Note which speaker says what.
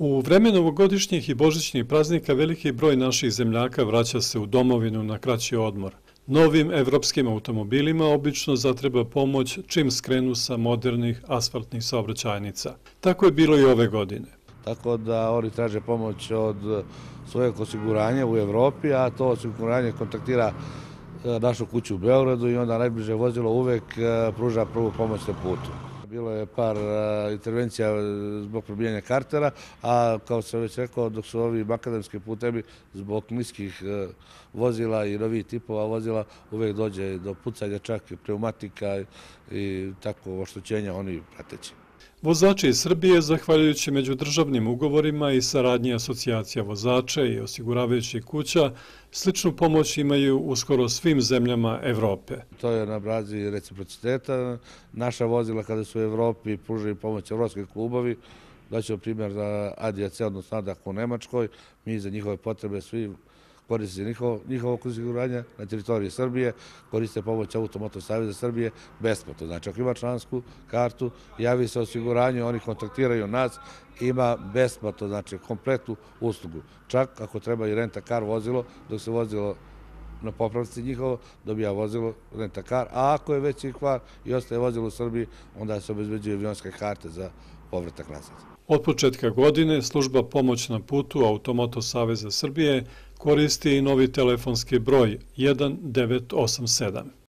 Speaker 1: U vremen ovogodišnjih i božićnih praznika veliki broj naših zemljaka vraća se u domovinu na kraći odmor. Novim evropskim automobilima obično zatreba pomoć čim skrenu sa modernih asfaltnih saobraćajnica.
Speaker 2: Tako je bilo i ove godine. Tako da oni traže pomoć od svojeg osiguranja u Evropi, a to osiguranje kontaktira e, našu kuću u Beogradu i onda najbliže vozilo uvek e, pruža prvu pomoć na putu bilo je par e, intervencija e, zbog probijanja kartera, a kao sam već rekao, dok su ovi makadamski putevi zbog niskih e, vozila i novih tipova vozila, uvek dođe do pucanja čak i pneumatika i tako oštoćenja oni prateći.
Speaker 1: Vozači iz Srbije, zahvaljujući međudržavnim ugovorima i saradnje asocijacija vozača i osiguravajućih kuća, sličnu pomoć
Speaker 2: imaju u skoro svim zemljama Evrope. To je na brazi reciprociteta. Naša vozila kada su u Evropi pružaju pomoć Evropskoj klubovi, daću primjer za ADAC, odnosno ADAC u Nemačkoj, mi za njihove potrebe svi koriste njihovo konfiguranje na teritoriji Srbije, koriste pomoć Automoto Savjeza Srbije besplatno. Znači, ako ima člansku kartu, javi se osiguranju, oni kontaktiraju nas, ima besplatno, znači, kompletnu uslugu. Čak ako treba i renta kar vozilo, dok se vozilo na popravci njihovo, dobija vozilo renta kar, a ako je veći kvar i ostaje vozilo u Srbiji, onda se obezbeđuje avionske karte za povratak nazad. Od početka godine
Speaker 1: služba pomoć na putu Automoto Saveza Srbije koristi i novi telefonski broj 1987.